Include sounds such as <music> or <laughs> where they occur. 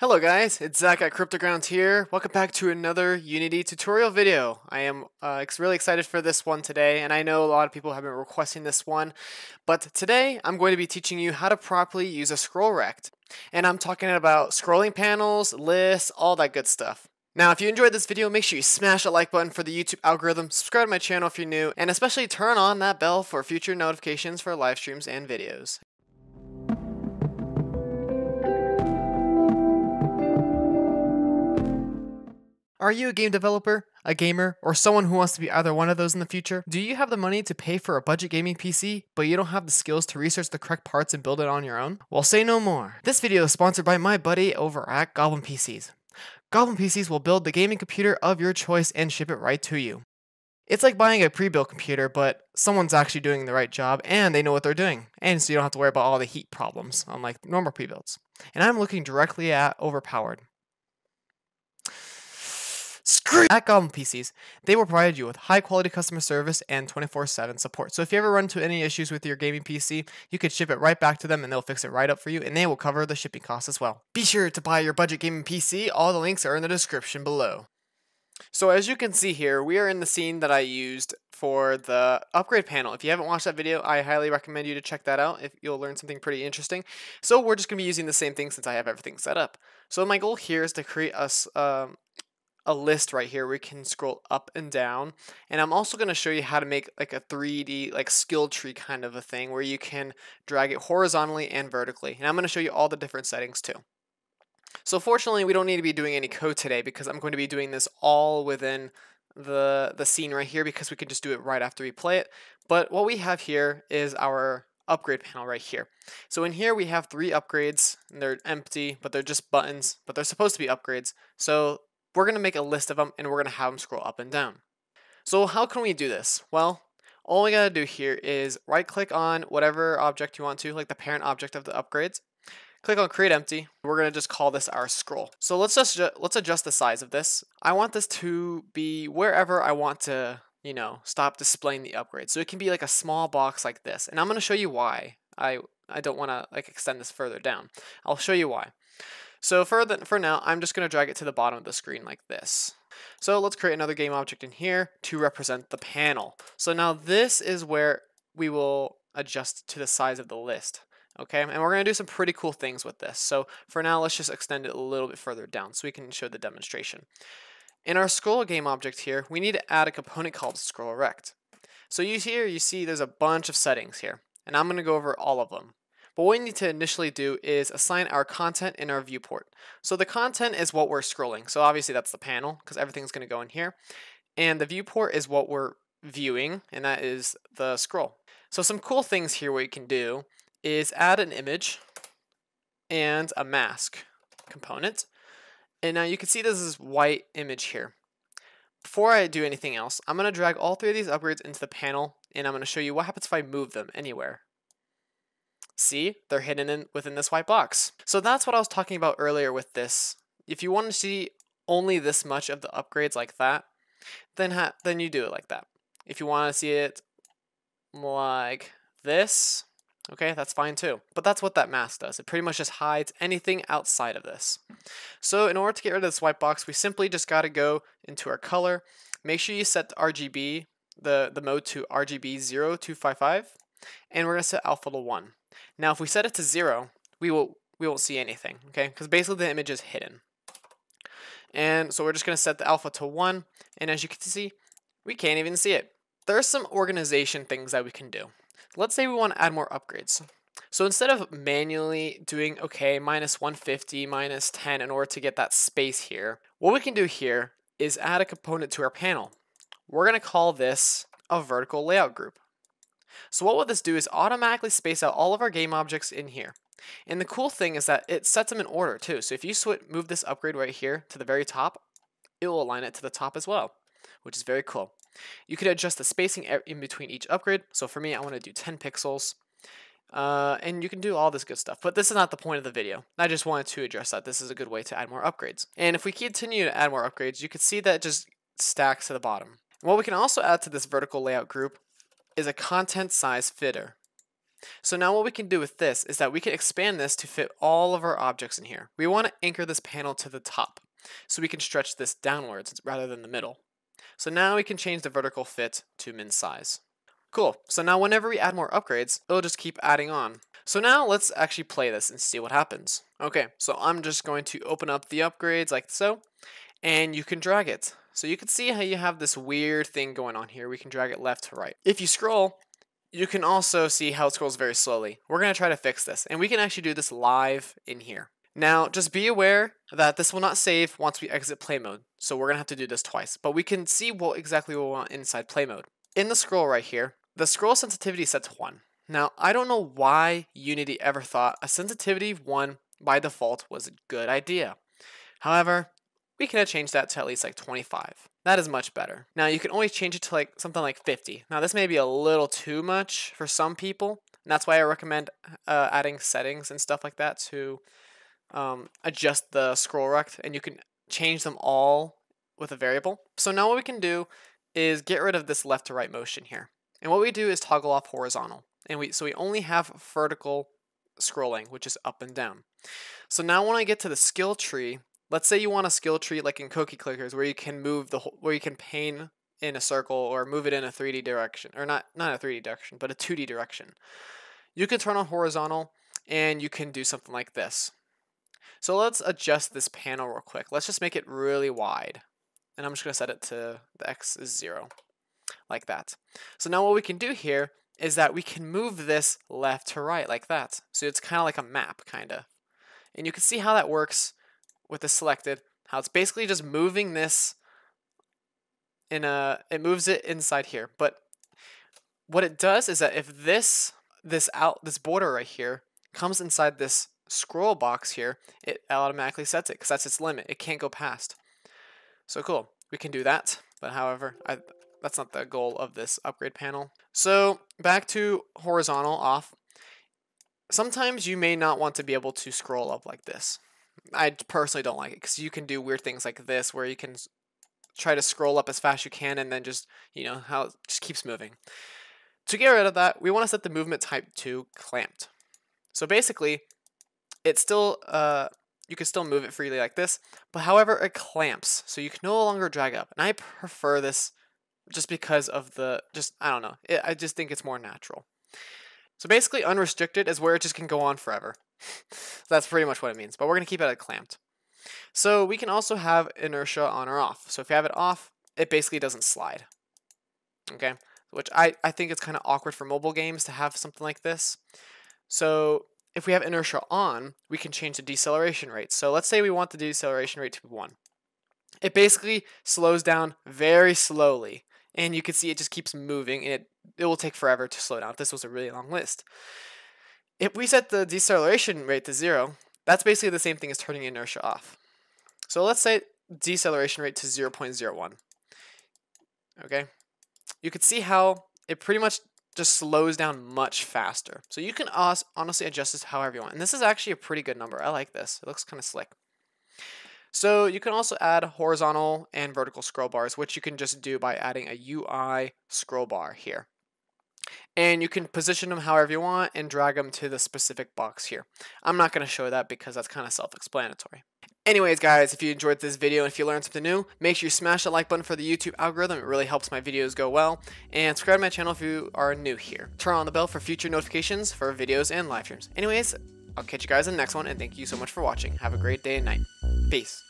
Hello guys, it's Zach at CryptoGrounds here. Welcome back to another Unity tutorial video. I am uh, really excited for this one today, and I know a lot of people have been requesting this one, but today I'm going to be teaching you how to properly use a scroll rect. And I'm talking about scrolling panels, lists, all that good stuff. Now, if you enjoyed this video, make sure you smash that like button for the YouTube algorithm, subscribe to my channel if you're new, and especially turn on that bell for future notifications for live streams and videos. Are you a game developer, a gamer, or someone who wants to be either one of those in the future? Do you have the money to pay for a budget gaming PC, but you don't have the skills to research the correct parts and build it on your own? Well, say no more. This video is sponsored by my buddy over at Goblin PCs. Goblin PCs will build the gaming computer of your choice and ship it right to you. It's like buying a pre-built computer, but someone's actually doing the right job and they know what they're doing. And so you don't have to worry about all the heat problems, unlike normal pre-builds. And I'm looking directly at Overpowered. Screw at Goblin PCs. They will provide you with high quality customer service and 24 7 support. So if you ever run into any issues with your gaming PC, you can ship it right back to them and they'll fix it right up for you and they will cover the shipping costs as well. Be sure to buy your budget gaming PC. All the links are in the description below. So as you can see here, we are in the scene that I used for the upgrade panel. If you haven't watched that video, I highly recommend you to check that out if you'll learn something pretty interesting. So we're just going to be using the same thing since I have everything set up. So my goal here is to create us um, a list right here we can scroll up and down and I'm also going to show you how to make like a 3D like skill tree kind of a thing where you can drag it horizontally and vertically and I'm going to show you all the different settings too. So fortunately we don't need to be doing any code today because I'm going to be doing this all within the the scene right here because we can just do it right after we play it but what we have here is our upgrade panel right here. So in here we have three upgrades and they're empty but they're just buttons but they're supposed to be upgrades. So we're going to make a list of them and we're going to have them scroll up and down. So how can we do this? Well, all we got to do here is right click on whatever object you want to, like the parent object of the upgrades. Click on create empty. We're going to just call this our scroll. So let's just let's adjust the size of this. I want this to be wherever I want to, you know, stop displaying the upgrade. So it can be like a small box like this. And I'm going to show you why I I don't want to like extend this further down. I'll show you why. So for, the, for now, I'm just going to drag it to the bottom of the screen like this. So let's create another game object in here to represent the panel. So now this is where we will adjust to the size of the list. Okay, and we're going to do some pretty cool things with this. So for now, let's just extend it a little bit further down so we can show the demonstration. In our scroll game object here, we need to add a component called scroll rect. So you here, you see there's a bunch of settings here, and I'm going to go over all of them. But what we need to initially do is assign our content in our viewport. So the content is what we're scrolling. So obviously that's the panel because everything's going to go in here. And the viewport is what we're viewing, and that is the scroll. So some cool things here we can do is add an image and a mask component. And now you can see this is white image here. Before I do anything else, I'm going to drag all three of these upgrades into the panel, and I'm going to show you what happens if I move them anywhere. See, they're hidden in, within this white box. So that's what I was talking about earlier with this. If you want to see only this much of the upgrades like that, then then you do it like that. If you want to see it like this, okay, that's fine too. But that's what that mask does. It pretty much just hides anything outside of this. So in order to get rid of this white box, we simply just got to go into our color. Make sure you set the RGB, the, the mode to RGB 0255, and we're going to set alpha to 1. Now if we set it to zero, we will we won't see anything, okay? Because basically the image is hidden. And so we're just gonna set the alpha to one, and as you can see, we can't even see it. There's some organization things that we can do. Let's say we wanna add more upgrades. So instead of manually doing, okay, minus 150, minus 10 in order to get that space here, what we can do here is add a component to our panel. We're gonna call this a vertical layout group. So what will this do is automatically space out all of our game objects in here. And the cool thing is that it sets them in order too. So if you move this upgrade right here to the very top, it will align it to the top as well, which is very cool. You could adjust the spacing in between each upgrade. So for me, I want to do 10 pixels. Uh, and you can do all this good stuff, but this is not the point of the video. I just wanted to address that. This is a good way to add more upgrades. And if we continue to add more upgrades, you can see that it just stacks to the bottom. what we can also add to this vertical layout group is a content size fitter. So now what we can do with this is that we can expand this to fit all of our objects in here. We want to anchor this panel to the top, so we can stretch this downwards rather than the middle. So now we can change the vertical fit to min size. Cool, so now whenever we add more upgrades, it'll just keep adding on. So now let's actually play this and see what happens. Okay, so I'm just going to open up the upgrades like so, and you can drag it. So you can see how you have this weird thing going on here. We can drag it left to right. If you scroll, you can also see how it scrolls very slowly. We're gonna try to fix this, and we can actually do this live in here. Now, just be aware that this will not save once we exit play mode, so we're gonna have to do this twice, but we can see what exactly we want inside play mode. In the scroll right here, the scroll sensitivity is set to one. Now, I don't know why Unity ever thought a sensitivity one by default was a good idea. However, we could have changed that to at least like 25. That is much better. Now you can always change it to like something like 50. Now this may be a little too much for some people, and that's why I recommend uh, adding settings and stuff like that to um, adjust the scroll rect, and you can change them all with a variable. So now what we can do is get rid of this left to right motion here. And what we do is toggle off horizontal. And we so we only have vertical scrolling, which is up and down. So now when I get to the skill tree, let's say you want a skill tree like in cookie clickers where you can move the whole, where you can paint in a circle or move it in a 3D direction or not not a 3D direction but a 2D direction. You can turn on horizontal and you can do something like this. So let's adjust this panel real quick. Let's just make it really wide. And I'm just going to set it to the X is 0 like that. So now what we can do here is that we can move this left to right like that. So it's kind of like a map kind of. And you can see how that works with the selected, how it's basically just moving this in a, it moves it inside here. But what it does is that if this, this out, this border right here comes inside this scroll box here, it automatically sets it because that's its limit. It can't go past. So cool. We can do that. But however, I, that's not the goal of this upgrade panel. So back to horizontal off. Sometimes you may not want to be able to scroll up like this. I personally don't like it because you can do weird things like this where you can try to scroll up as fast as you can and then just, you know, how it just keeps moving. To get rid of that, we want to set the movement type to clamped. So basically, it's still, uh, you can still move it freely like this, but however, it clamps, so you can no longer drag up. And I prefer this just because of the, just, I don't know, it, I just think it's more natural. So basically, unrestricted is where it just can go on forever. <laughs> that's pretty much what it means, but we're going to keep it clamped. So we can also have inertia on or off. So if you have it off, it basically doesn't slide. Okay, which I, I think it's kind of awkward for mobile games to have something like this. So if we have inertia on, we can change the deceleration rate. So let's say we want the deceleration rate to be 1. It basically slows down very slowly, and you can see it just keeps moving, and it, it will take forever to slow down. This was a really long list if we set the deceleration rate to zero, that's basically the same thing as turning inertia off. So let's set deceleration rate to 0.01. Okay, you could see how it pretty much just slows down much faster. So you can honestly adjust this however you want. And this is actually a pretty good number. I like this. It looks kind of slick. So you can also add horizontal and vertical scroll bars, which you can just do by adding a UI scroll bar here and you can position them however you want and drag them to the specific box here. I'm not going to show that because that's kind of self-explanatory. Anyways, guys, if you enjoyed this video and if you learned something new, make sure you smash that like button for the YouTube algorithm. It really helps my videos go well. And subscribe to my channel if you are new here. Turn on the bell for future notifications for videos and live streams. Anyways, I'll catch you guys in the next one, and thank you so much for watching. Have a great day and night. Peace.